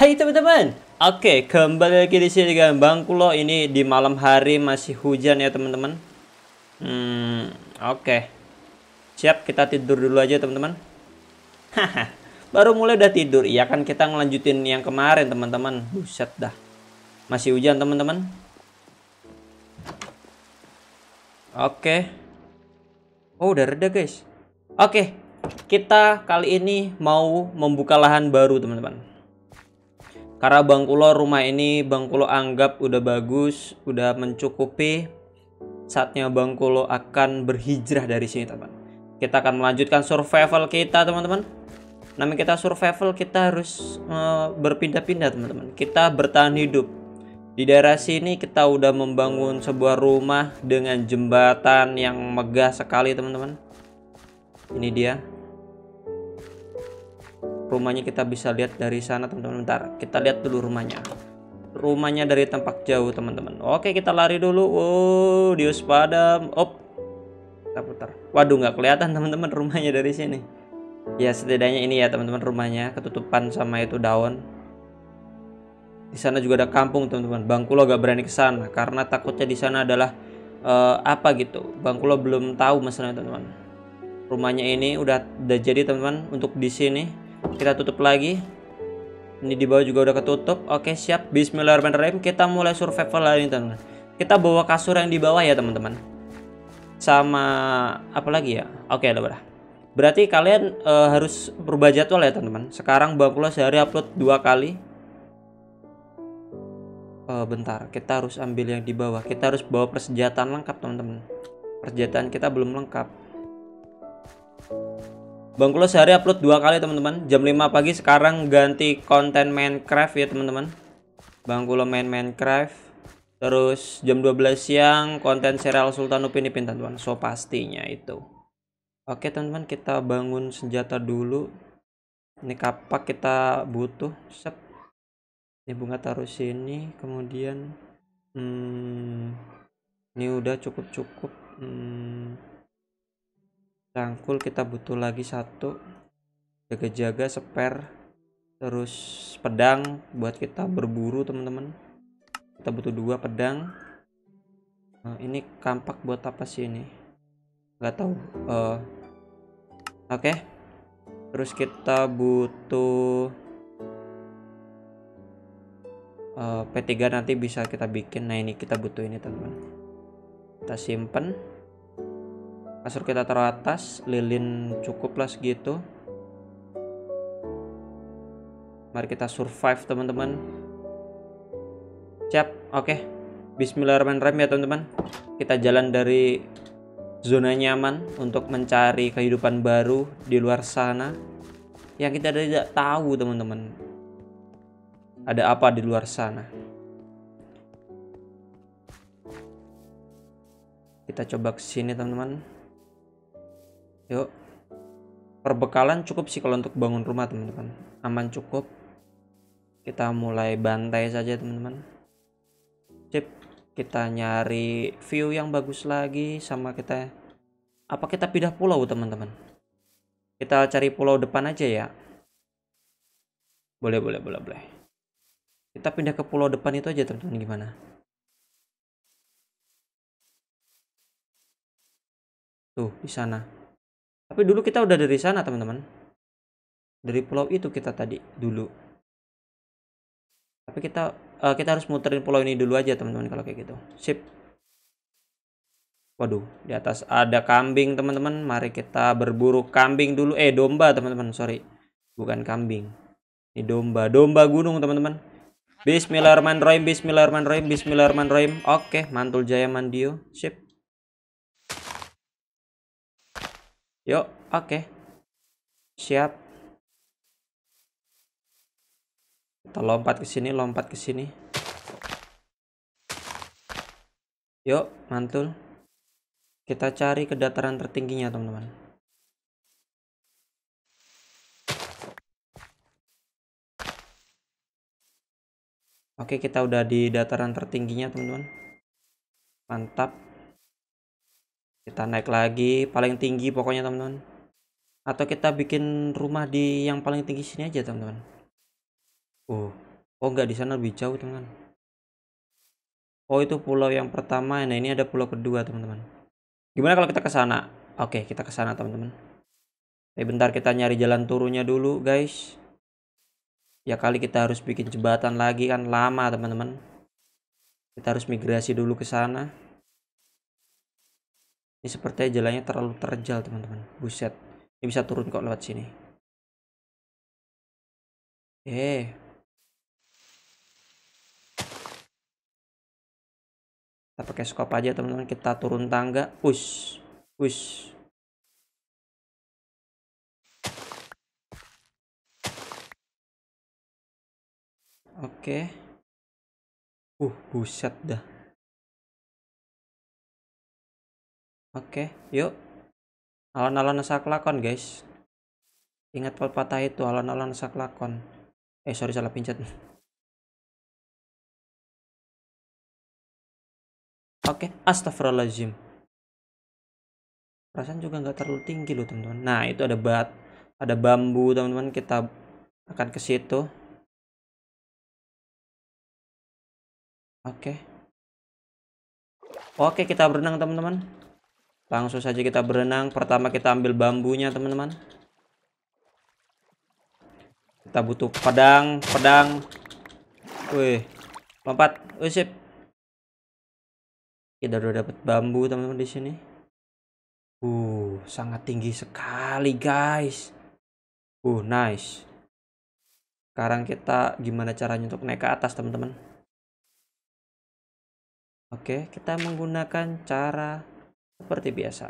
Hai teman-teman Oke kembali lagi di sini dengan Bang Kulo Ini di malam hari masih hujan ya teman-teman Hmm oke Siap kita tidur dulu aja teman-teman Haha Baru mulai udah tidur Ya kan kita ngelanjutin yang kemarin teman-teman Buset dah Masih hujan teman-teman Oke Oh udah reda guys Oke kita kali ini mau membuka lahan baru teman-teman karena Bang Kulo rumah ini Bang Kulo anggap udah bagus, udah mencukupi. Saatnya Bang Kulo akan berhijrah dari sini, teman. Kita akan melanjutkan survival kita, teman-teman. Namanya kita survival, kita harus uh, berpindah-pindah, teman-teman. Kita bertahan hidup. Di daerah sini kita udah membangun sebuah rumah dengan jembatan yang megah sekali, teman-teman. Ini dia rumahnya kita bisa lihat dari sana teman-teman bentar kita lihat dulu rumahnya rumahnya dari tempat jauh teman-teman oke kita lari dulu wow oh, dius padam op kita putar waduh nggak kelihatan teman-teman rumahnya dari sini ya setidaknya ini ya teman-teman rumahnya ketutupan sama itu daun di sana juga ada kampung teman-teman bangkulo gak berani ke sana karena takutnya di sana adalah uh, apa gitu bangkulo belum tahu masalahnya teman-teman rumahnya ini udah, udah jadi teman-teman untuk di sini kita tutup lagi ini di bawah juga udah ketutup oke siap bismillahirrahmanirrahim kita mulai survival lagi teman-teman kita bawa kasur yang di bawah ya teman-teman sama apa lagi ya oke ada berah berarti kalian e, harus berubah jadwal ya teman-teman sekarang bangkulo sehari upload dua kali e, bentar kita harus ambil yang di bawah kita harus bawa persenjataan lengkap teman-teman persenjataan kita belum lengkap Bang Kulo sehari upload dua kali teman-teman. Jam 5 pagi sekarang ganti konten Minecraft ya teman-teman. Bang Kulo main Minecraft. Terus jam 12 siang konten serial Sultan Upin Ipin teman-teman. So pastinya itu. Oke teman-teman kita bangun senjata dulu. Ini kapak kita butuh. Sep. Ini bunga taruh sini. Kemudian hmm, ini udah cukup-cukup. Hmm rangkul kita butuh lagi satu jaga-jaga spare terus pedang buat kita berburu teman-teman kita butuh dua pedang nah, ini kampak buat apa sih ini nggak tahu uh, oke okay. terus kita butuh uh, eh, P3 nanti bisa kita bikin nah ini kita butuh ini teman-teman kita simpen kasur kita teratas lilin cukup lah segitu mari kita survive teman-teman siap oke okay. Bismillahirrahmanirrahim ya teman-teman kita jalan dari zona nyaman untuk mencari kehidupan baru di luar sana yang kita tidak tahu teman-teman ada apa di luar sana kita coba kesini teman-teman yuk perbekalan cukup sih kalau untuk bangun rumah teman-teman aman cukup kita mulai bantai saja teman-teman sip kita nyari view yang bagus lagi sama kita apa kita pindah pulau teman-teman kita cari pulau depan aja ya boleh boleh boleh boleh kita pindah ke pulau depan itu aja teman-teman gimana tuh di sana tapi dulu kita udah dari sana teman-teman dari pulau itu kita tadi dulu tapi kita uh, kita harus muterin pulau ini dulu aja teman-teman kalau kayak gitu sip waduh di atas ada kambing teman-teman mari kita berburu kambing dulu eh domba teman-teman sorry bukan kambing ini domba domba gunung teman-teman Bismillahirrahmanirrahim Bismillahirrahmanirrahim Bismillahirrahmanirrahim oke mantul jaya mandio sip Yuk, oke. Okay. Siap. Kita lompat ke sini, lompat ke sini. Yuk, mantul. Kita cari ke dataran tertingginya, teman-teman. Oke, kita udah di dataran tertingginya, teman-teman. Mantap kita naik lagi paling tinggi pokoknya teman-teman atau kita bikin rumah di yang paling tinggi sini aja teman-teman oh oh nggak di sana lebih jauh teman-teman oh itu pulau yang pertama nah ini ada pulau kedua teman-teman gimana kalau kita ke sana oke kita ke sana teman-teman eh bentar kita nyari jalan turunnya dulu guys ya kali kita harus bikin jembatan lagi kan lama teman-teman kita harus migrasi dulu ke sana ini sepertinya jalannya terlalu terjal teman-teman buset ini bisa turun kok lewat sini eh kita pakai skop aja teman-teman kita turun tangga push push oke uh buset dah Oke, yuk. Alon-alon lakon, guys. Ingat pepatah itu, alon-alon lakon. Eh, sorry salah pincet. Oke, astagfirullahaladzim. Perasaan juga nggak terlalu tinggi loh, teman-teman. Nah, itu ada bat, ada bambu, teman-teman. Kita akan ke situ. Oke. Oke, kita berenang, teman-teman. Langsung saja kita berenang. Pertama kita ambil bambunya, teman-teman. Kita butuh pedang, pedang. Wih, lompat. Wih, sip. Kita udah dapat bambu, teman-teman di sini. Uh, sangat tinggi sekali, guys. Uh, nice. Sekarang kita gimana caranya untuk naik ke atas, teman-teman? Oke, kita menggunakan cara seperti biasa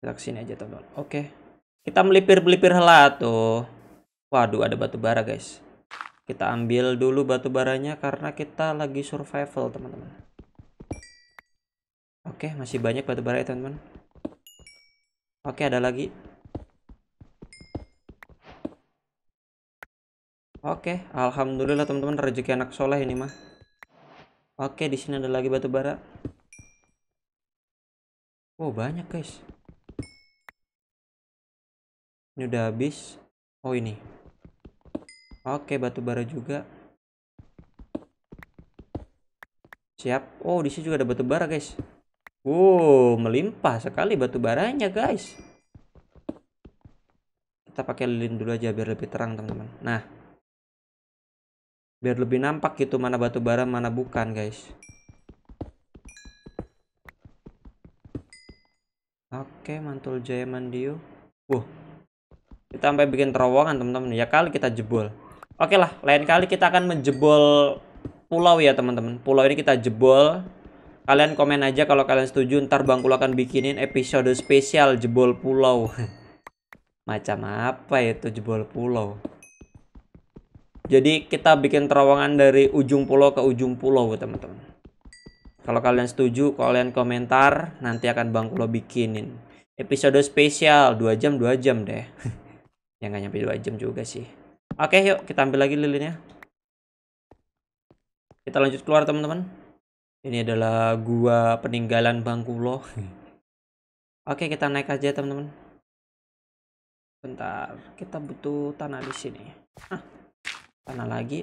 kita kesini aja teman, -teman. oke kita melipir-melipir helat tuh waduh ada batu bara guys kita ambil dulu batu baranya karena kita lagi survival teman-teman oke masih banyak batu bara ya teman-teman oke ada lagi Oke, alhamdulillah teman-teman rezeki anak soleh ini mah. Oke, di sini ada lagi batu bara. Oh banyak guys. Ini udah habis. Oh ini. Oke batu bara juga. Siap. Oh di sini juga ada batu bara guys. Wow melimpah sekali batu baranya guys. Kita pakai lilin dulu aja biar lebih terang teman-teman. Nah biar lebih nampak gitu mana batu bara mana bukan guys. Oke, Mantul Jaya Mandio. Wuh. Kita sampai bikin terowongan, teman-teman. Ya kali kita jebol. Oke lah, lain kali kita akan menjebol pulau ya, teman-teman. Pulau ini kita jebol. Kalian komen aja kalau kalian setuju, ntar Bangkul akan bikinin episode spesial jebol pulau. Macam apa ya itu jebol pulau? Jadi kita bikin terowongan dari ujung pulau ke ujung pulau, teman-teman. Kalau kalian setuju, kalian komentar, nanti akan Bang Kulo bikinin. Episode spesial, 2 jam, 2 jam deh. yang nggak nyampe 2 jam juga sih. Oke, yuk kita ambil lagi lilinnya. Kita lanjut keluar teman-teman. Ini adalah gua peninggalan Bang Kulo. Oke, kita naik aja teman-teman. Bentar, kita butuh tanah di sini. Hah, tanah lagi.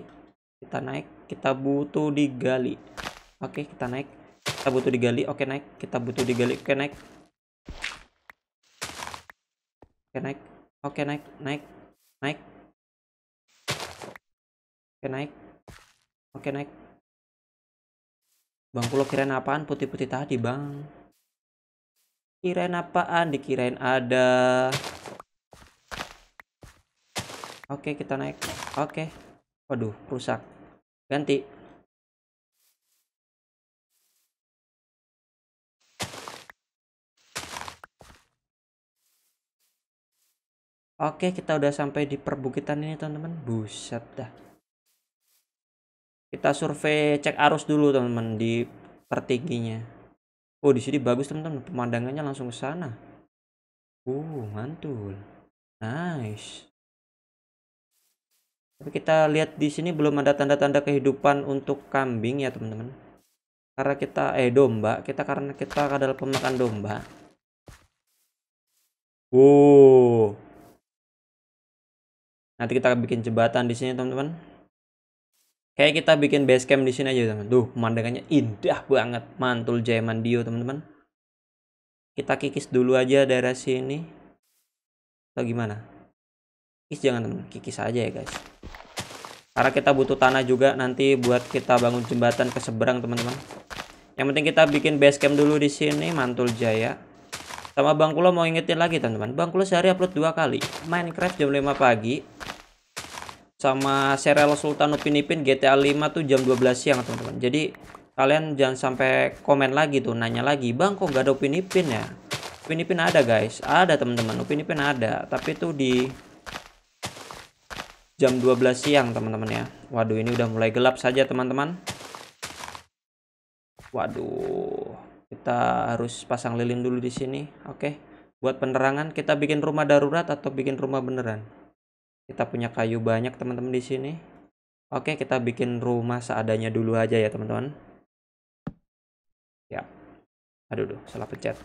Kita naik, kita butuh digali. Oke, kita naik. Kita butuh digali. Oke, naik. Kita butuh digali. Oke, naik. Oke, naik. Oke, naik. Naik. Naik. Oke, naik. Oke, naik. Bang, lo kirain apaan putih-putih tadi, Bang? Kirain apaan? Dikirain ada. Oke, kita naik. Oke. Waduh, rusak. Ganti. Oke, kita udah sampai di perbukitan ini, teman-teman. Buset dah. Kita survei cek arus dulu, teman-teman, di pertingginya. Oh, di sini bagus, teman-teman. Pemandangannya langsung ke sana. Uh, mantul. Nice. Tapi kita lihat di sini belum ada tanda-tanda kehidupan untuk kambing ya, teman-teman. Karena kita eh domba, kita karena kita adalah pemakan domba. Uh nanti kita bikin jembatan di sini teman-teman kayak kita bikin base camp di sini aja teman teman tuh pemandangannya indah banget mantul jaya mandio teman-teman kita kikis dulu aja daerah sini atau gimana kikis jangan teman kikis aja ya guys karena kita butuh tanah juga nanti buat kita bangun jembatan ke seberang teman-teman yang penting kita bikin base camp dulu di sini mantul jaya sama Bang Kulo mau ingetin lagi teman-teman Bang Kulo sehari upload dua kali Minecraft jam 5 pagi sama serial Sultan Upin Ipin GTA 5 tuh jam 12 siang teman-teman jadi kalian jangan sampai komen lagi tuh nanya lagi bang kok gak ada Upin Ipin ya Upin Ipin ada guys ada teman-teman Upin Ipin ada tapi tuh di jam 12 siang teman-teman ya waduh ini udah mulai gelap saja teman-teman waduh kita harus pasang lilin dulu di sini oke buat penerangan kita bikin rumah darurat atau bikin rumah beneran kita punya kayu banyak teman-teman di sini oke kita bikin rumah seadanya dulu aja ya teman-teman ya aduh duh, salah pencet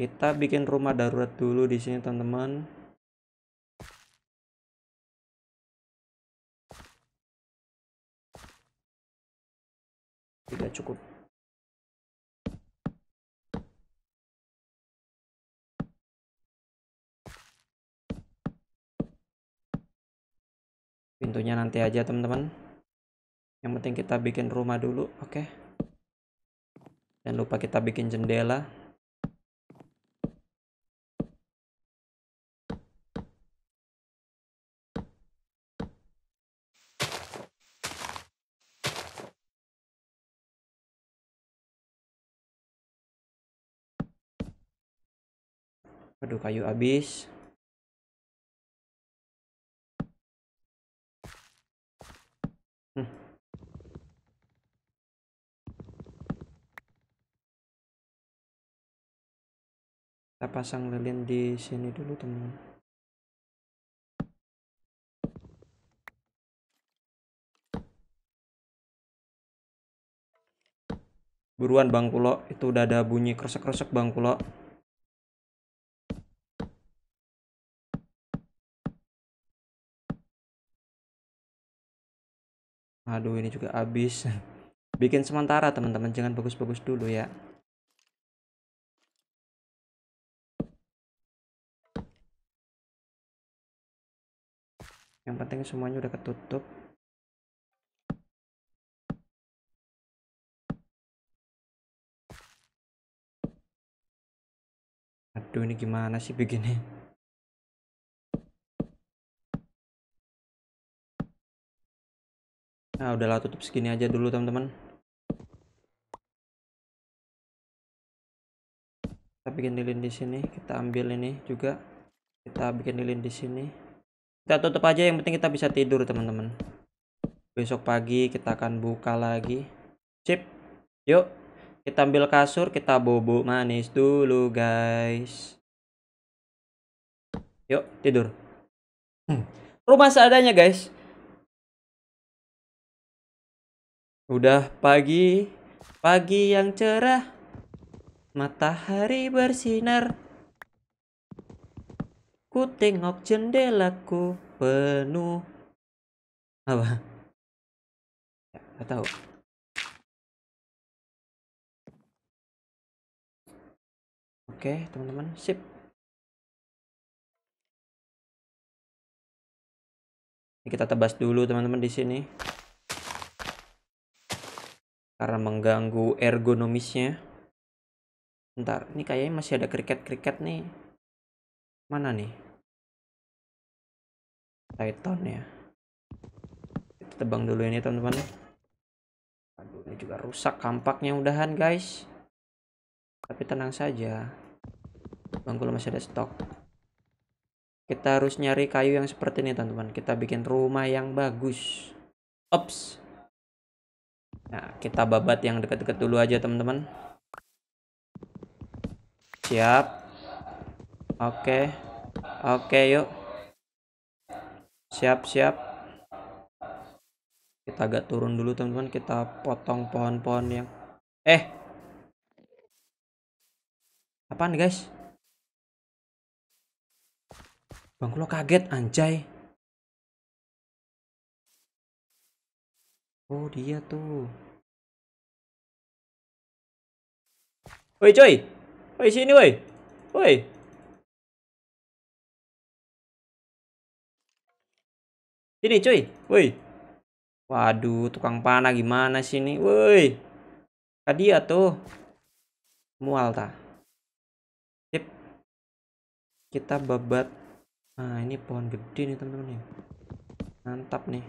kita bikin rumah darurat dulu di sini teman-teman tidak cukup tentunya nanti aja teman-teman yang penting kita bikin rumah dulu oke okay. jangan lupa kita bikin jendela Aduh kayu habis kita pasang lilin di sini dulu teman buruan bang kulo itu udah ada bunyi kresek kresek bang kulo aduh ini juga habis bikin sementara teman-teman jangan bagus-bagus dulu ya yang penting semuanya udah ketutup aduh ini gimana sih begini nah udahlah tutup segini aja dulu teman-teman kita bikin lilin di sini kita ambil ini juga kita bikin lilin di sini kita tutup aja yang penting kita bisa tidur teman-teman besok pagi kita akan buka lagi sip yuk kita ambil kasur kita bobo manis dulu guys yuk tidur hmm. rumah seadanya guys udah pagi pagi yang cerah matahari bersinar Ku tengok jendelaku penuh. Apa? Ya, gak tahu. Oke, teman-teman, sip. Ini kita tebas dulu teman-teman di sini. Karena mengganggu ergonomisnya. Ntar, ini kayaknya masih ada kriket-kriket nih. Mana nih? Python ya kita tebang dulu ini teman-teman aduh ini juga rusak kampaknya udahan guys tapi tenang saja bangku masih ada stok kita harus nyari kayu yang seperti ini teman-teman kita bikin rumah yang bagus ops nah kita babat yang dekat-dekat dulu aja teman-teman siap oke okay. oke okay, yuk siap siap kita agak turun dulu teman-teman kita potong pohon-pohon yang eh apaan guys bang lo kaget anjay oh dia tuh woi coy woi sini woi woi Sini cuy. Woi. Waduh, tukang panah gimana sih ini? Woi. Tadi ya tuh. Mual ta. Sip. Kita babat. Nah, ini pohon gede nih, teman-teman nih. Mantap nih.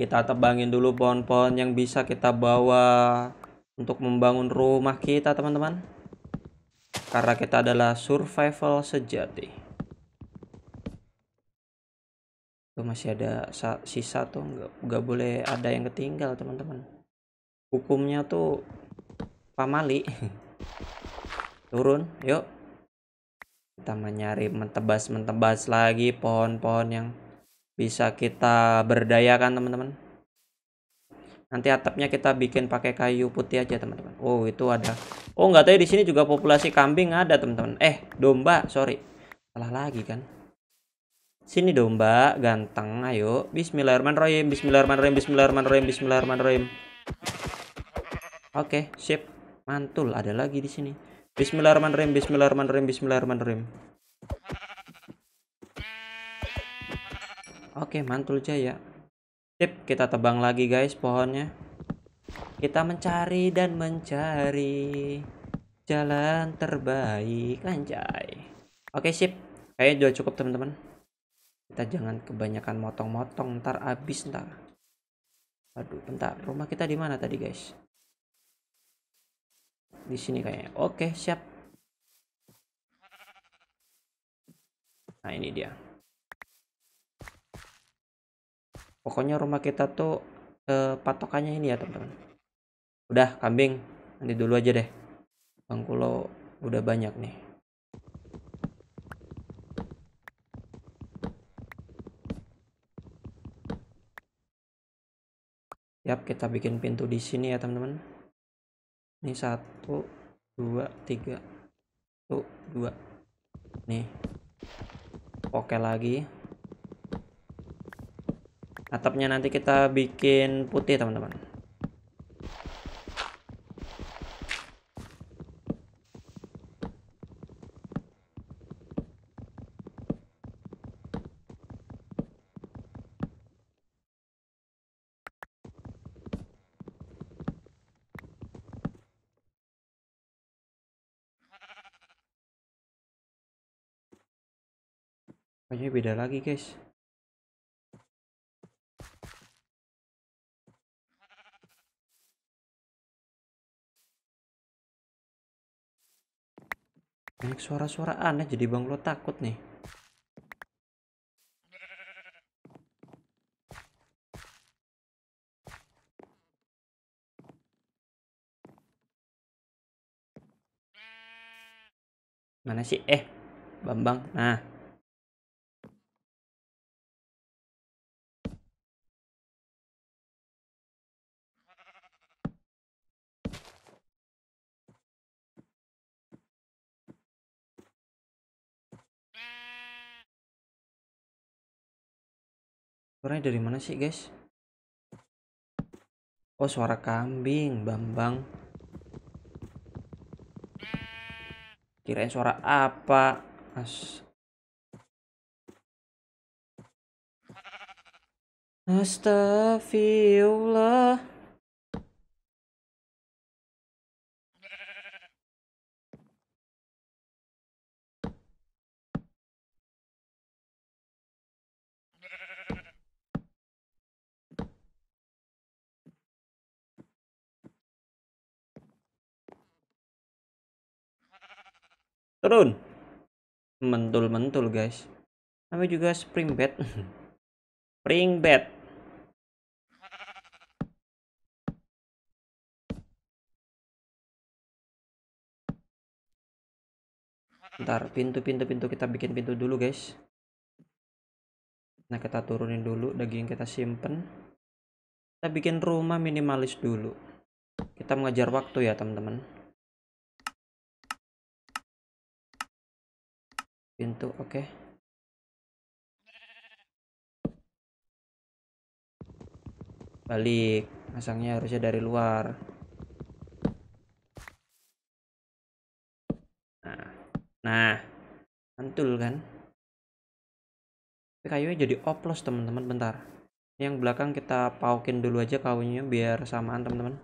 Kita tebangin dulu pohon-pohon yang bisa kita bawa untuk membangun rumah kita, teman-teman. Karena kita adalah survival sejati. Lu masih ada sisa tuh nggak nggak boleh ada yang ketinggal teman-teman hukumnya tuh pamali turun yuk kita menyari mentebas mentebas lagi pohon-pohon yang bisa kita berdayakan teman-teman nanti atapnya kita bikin pakai kayu putih aja teman-teman oh itu ada oh nggak tahu ya, di sini juga populasi kambing ada teman-teman eh domba sorry salah lagi kan Sini dong mbak, ganteng, ayo. Bismillahirrahmanirrahim, bismillahirrahmanirrahim, bismillahirrahmanirrahim, bismillahirrahmanirrahim. Oke, okay, sip. Mantul, ada lagi di sini. Bismillahirrahmanirrahim, bismillahirrahmanirrahim, bismillahirrahmanirrahim. Oke, okay, mantul jaya. Sip, kita tebang lagi guys pohonnya. Kita mencari dan mencari jalan terbaik, anjay. Oke, okay, sip. Kayaknya sudah cukup teman-teman kita jangan kebanyakan motong-motong ntar abis ntar aduh bentar rumah kita di mana tadi guys di sini kayaknya oke siap nah ini dia pokoknya rumah kita tuh eh, patokannya ini ya teman-teman udah kambing nanti dulu aja deh bangku lo udah banyak nih Yap, kita bikin pintu di sini ya, teman-teman. Ini satu, dua, tiga, satu, dua. Nih, oke lagi. Atapnya nanti kita bikin putih, teman-teman. Kayaknya beda lagi guys. Banyak suara-suara aneh jadi Bang Lo takut nih. Mana sih? Eh, Bambang. Nah. suaranya dari mana sih guys oh suara kambing bambang kirain suara apa as Astaghfirullah turun mentul-mentul guys namanya juga spring bed spring bed ntar pintu pintu pintu kita bikin pintu dulu guys nah kita turunin dulu daging kita simpen kita bikin rumah minimalis dulu kita mengejar waktu ya teman-teman pintu oke okay. balik masangnya harusnya dari luar nah nah mantul kan tapi kayunya jadi oplos teman-teman bentar yang belakang kita paukin dulu aja kayunya biar samaan teman-teman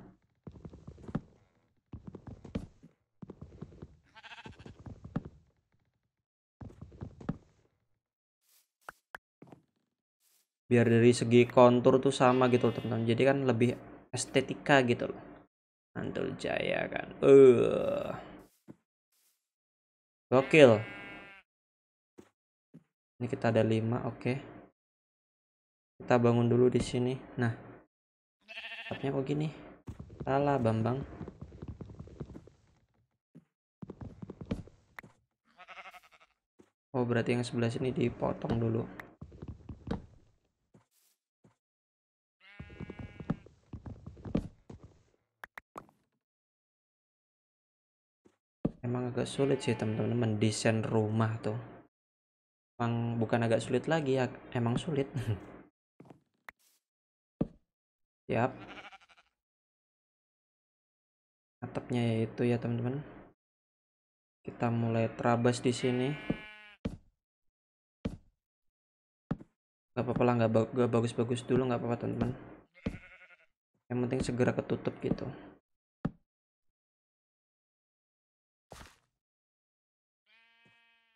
biar dari segi kontur tuh sama gitu teman-teman jadi kan lebih estetika gitu loh Mantul Jaya kan uh gokil ini kita ada lima oke okay. kita bangun dulu di sini nah tapnya kok gini salah Bambang Oh berarti yang sebelah sini dipotong dulu emang agak sulit sih teman-teman mendesain rumah tuh emang bukan agak sulit lagi ya emang sulit siap atapnya yaitu ya, ya teman-teman kita mulai terabas di sini nggak apa-apa lah nggak bagus-bagus dulu nggak apa-apa teman-teman yang penting segera ketutup gitu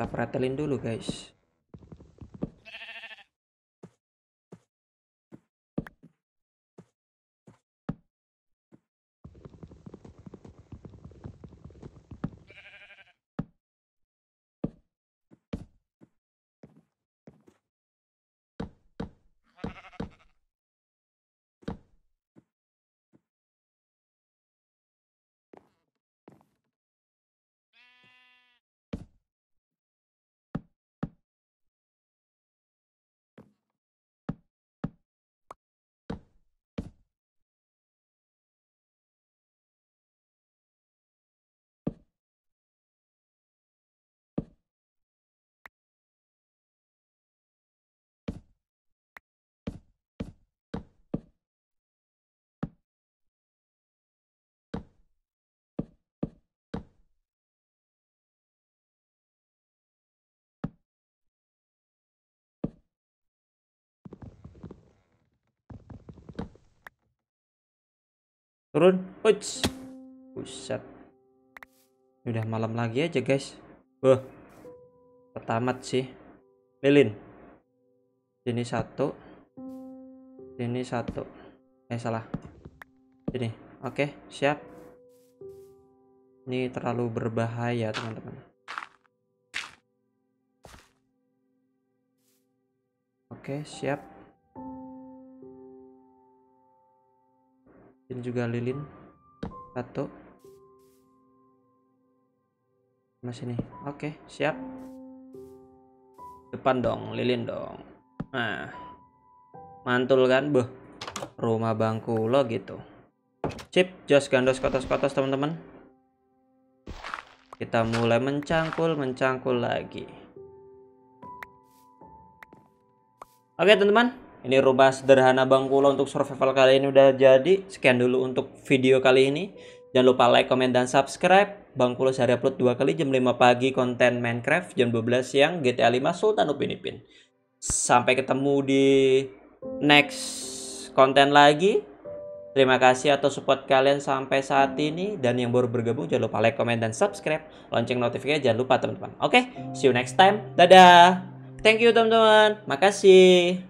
kita pretelin dulu guys turun Uits. buset udah malam lagi aja guys Wah, pertama sih Belin Ini satu ini satu eh salah Ini, oke okay, siap ini terlalu berbahaya teman-teman oke okay, siap dan juga lilin satu Mas ini, Oke, siap. Depan dong, lilin dong. Nah. Mantul kan, beh. Rumah bangku lo gitu. Sip, jos gandos kotos-kotos teman-teman. Kita mulai mencangkul, mencangkul lagi. Oke, teman-teman ini rumah sederhana Bang Kulo untuk survival kali ini udah jadi. Sekian dulu untuk video kali ini. Jangan lupa like, comment, dan subscribe. Bang Kulo sehari upload dua kali jam 5 pagi konten Minecraft, jam 12 siang GTA 5 Sultan Upin Ipin. Sampai ketemu di next konten lagi. Terima kasih atas support kalian sampai saat ini dan yang baru bergabung jangan lupa like, comment dan subscribe. Lonceng notifikasi jangan lupa teman-teman. Oke, see you next time. Dadah. Thank you teman-teman. Makasih.